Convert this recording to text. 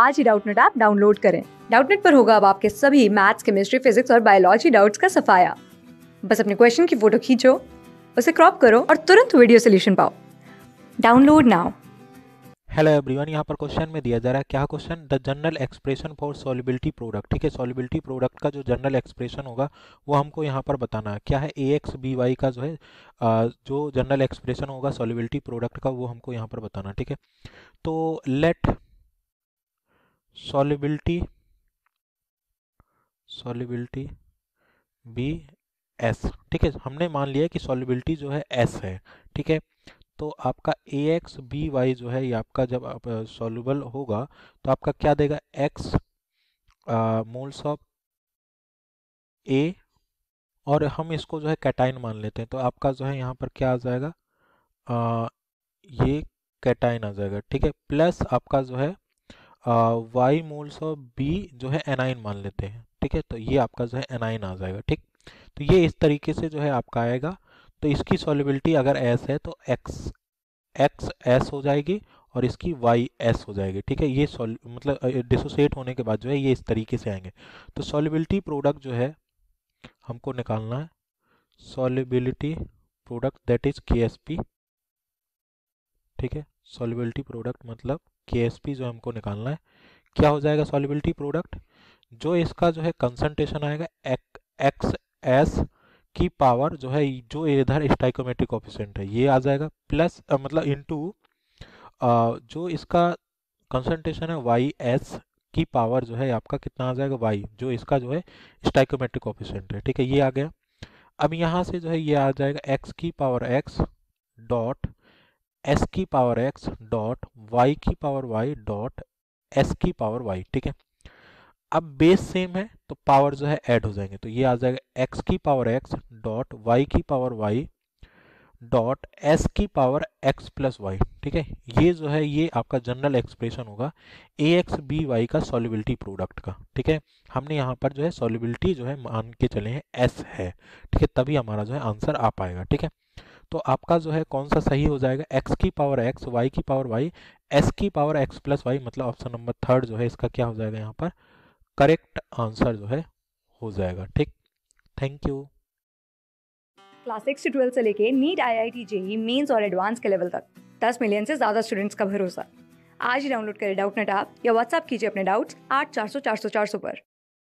आज ही Doubtnut app download करें डाउटनेट पर होगा अब आपके सभी मैथ्स केमिस्ट्री फिजिक्स और बायोलॉजी डाउट्स का सफाया बस अपने क्वेश्चन की फोटो खींचो उसे क्रॉप करो और तुरंत वीडियो सोल्यूशन पाओ डाउनलोड नाउ हेलो एवरीवन यहाँ पर क्वेश्चन में दिया जा रहा है क्या question the general expression for solubility product ठीक है सॉलिबिलिटी प्रोडक्ट का जो जनरल एक्सप्रेशन होगा वो हमको यहाँ पर बताना है क्या है ए एक्स बी वाई का जो है जो जनरल एक्सप्रेशन होगा सॉलिबिलिटी प्रोडक्ट का वो हमको यहाँ पर बताना ठीक है तो let solubility solubility B S ठीक है हमने मान लिया कि सॉलिबिलिटी जो है एस है ठीक है तो आपका ए एक्स बी वाई जो है ये आपका जब आप सॉल्यूबल होगा तो आपका क्या देगा एक्स मोल्स ऑफ ए और हम इसको जो है कैटाइन मान लेते हैं तो आपका जो है यहाँ पर क्या आ जाएगा आ, ये कैटाइन आ जाएगा ठीक है प्लस आपका जो है वाई मोल्स ऑफ बी जो है एनाइन मान लेते हैं ठीक है तो ये आपका जो है एनाइन आ जाएगा ठीक तो ये इस तरीके से जो है आपका आएगा तो इसकी सॉलिबिलिटी अगर एस है तो एक्स एक्स एस हो जाएगी और इसकी वाई एस हो जाएगी ठीक है ये मतलब डिसोसिएट होने के बाद जो है ये इस तरीके से आएंगे तो सॉलिबिलिटी प्रोडक्ट जो है हमको निकालना है सॉलिबिलिटी प्रोडक्ट दैट इज के ठीक है सॉलिबिलिटी प्रोडक्ट मतलब के जो हमको निकालना है क्या हो जाएगा सॉलिबिलिटी प्रोडक्ट जो इसका जो है कंसनट्रेशन आएगा एक, एक्स एस की पावर जो है जो इधर स्टाइकोमेट्रिक ऑफिशेंट है ये आ जाएगा प्लस आ, मतलब इनटू जो इसका कंसनट्रेशन है वाई एस की पावर जो है आपका कितना आ जाएगा वाई जो इसका जो है स्टाइकोमेट्रिक ऑफिशेंट है ठीक है ये आ गया अब यहाँ से जो है ये आ जाएगा एक्स की पावर एक्स डॉट एस की पावर एक्स डॉट वाई की पावर वाई डॉट एस की पावर वाई ठीक है अब बेस सेम है तो पावर जो है ऐड हो जाएंगे तो ये आ जाएगा एक्स की पावर एक्स डॉट वाई की पावर वाई डॉट एस की पावर एक्स प्लस वाई ठीक है ये जो है ये आपका जनरल एक्सप्रेशन होगा ए एक्स बी वाई का सॉलिबिलिटी प्रोडक्ट का ठीक है हमने यहाँ पर जो है सॉलिबिलिटी जो है मान के चले हैं एस है ठीक है तभी हमारा जो है आंसर आ पाएगा ठीक है तो आपका जो है कौन सा सही हो जाएगा एक्स की पावर एक्स वाई की पावर वाई एस की पावर एक्स प्लस वाई मतलब ऑप्शन नंबर थर्ड जो है इसका क्या हो जाएगा यहाँ पर करेक्ट आंसर जो है हो जाएगा ठीक थैंक यू क्लास सिक्स से ट्वेल्थ से लेके NEET I I T JEE mains और एडवांस के लेवल तक दस मिलियन से ज़्यादा स्टूडेंट्स का भरोसा आज ही डाउनलोड करें डाउट नेट आप या व्हाट्सअप कीजिए अपने डाउट्स आठ चार सौ चार सौ चार सौ पर